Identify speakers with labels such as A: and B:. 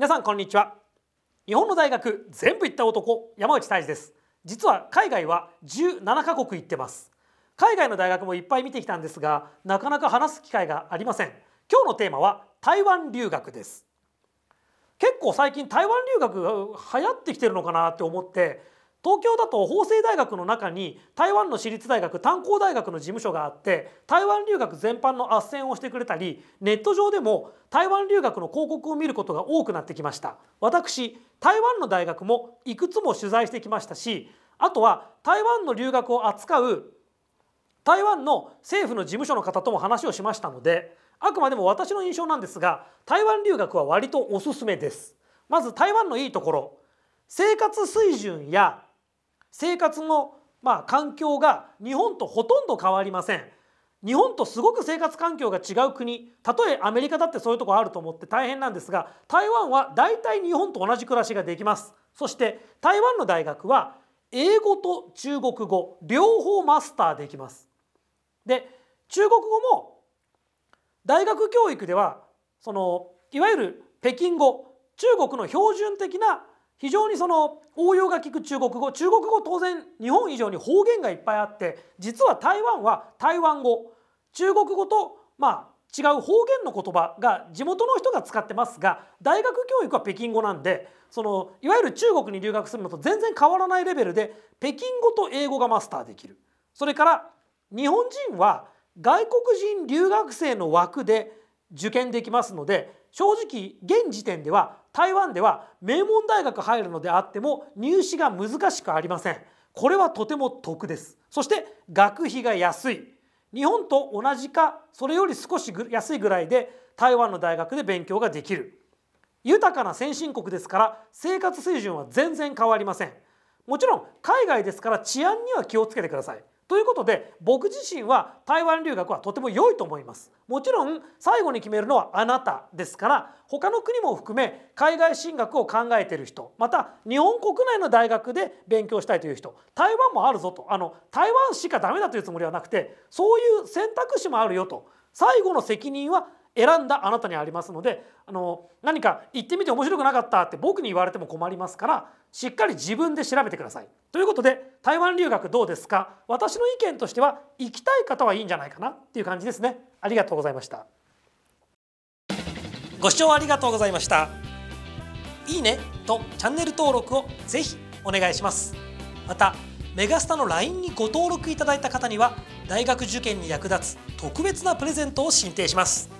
A: 皆さんこんにちは日本の大学全部行った男山内泰治です実は海外は17カ国行ってます海外の大学もいっぱい見てきたんですがなかなか話す機会がありません今日のテーマは台湾留学です結構最近台湾留学が流行ってきてるのかなって思って東京だと法政大学の中に台湾の私立大学炭鉱大学の事務所があって台湾留学全般の斡旋をしてくれたりネット上でも台湾留学の広告を見ることが多くなってきました私台湾の大学もいくつも取材してきましたしあとは台湾の留学を扱う台湾の政府の事務所の方とも話をしましたのであくまでも私の印象なんですが台湾留学は割とおすすめですまず台湾のいいところ生活水準や生活の、まあ、環境が日本とほとんど変わりません。日本とすごく生活環境が違う国たとえアメリカだってそういうとこあると思って大変なんですが台湾は大体日本と同じ暮らしができますそして台湾の大学は英語と中国語両方マスターできますで中国語も大学教育ではそのいわゆる北京語中国の標準的な非常にその応用が効く中国語中国語当然日本以上に方言がいっぱいあって実は台湾は台湾語中国語とまあ違う方言の言葉が地元の人が使ってますが大学教育は北京語なんでそのいわゆる中国に留学するのと全然変わらないレベルで北京語と英語がマスターできるそれから日本人は外国人留学生の枠で受験できますので正直現時点では台湾では名門大学入るのであっても入試が難しくありませんこれはとても得ですそして学費が安い日本と同じかそれより少し安いぐらいで台湾の大学で勉強ができる豊かな先進国ですから生活水準は全然変わりませんもちろん海外ですから治安には気をつけてくださいということで僕自身は台湾留学はとても良いと思いますもちろん最後に決めるのはあなたですから他の国も含め海外進学を考えている人また日本国内の大学で勉強したいという人台湾もあるぞとあの台湾しかダメだというつもりはなくてそういう選択肢もあるよと最後の責任は選んだあなたにありますのであの何か言ってみて面白くなかったって僕に言われても困りますからしっかり自分で調べてください。ということで台湾留学どうですか私の意見としては行きたい方はいいんじゃないかなっていう感じですね。ありがとうございました。ご視聴ありがとうございました。いいねとチャンネル登録をぜひお願いします。またメガスタの LINE にご登録いただいた方には大学受験に役立つ特別なプレゼントを進呈します。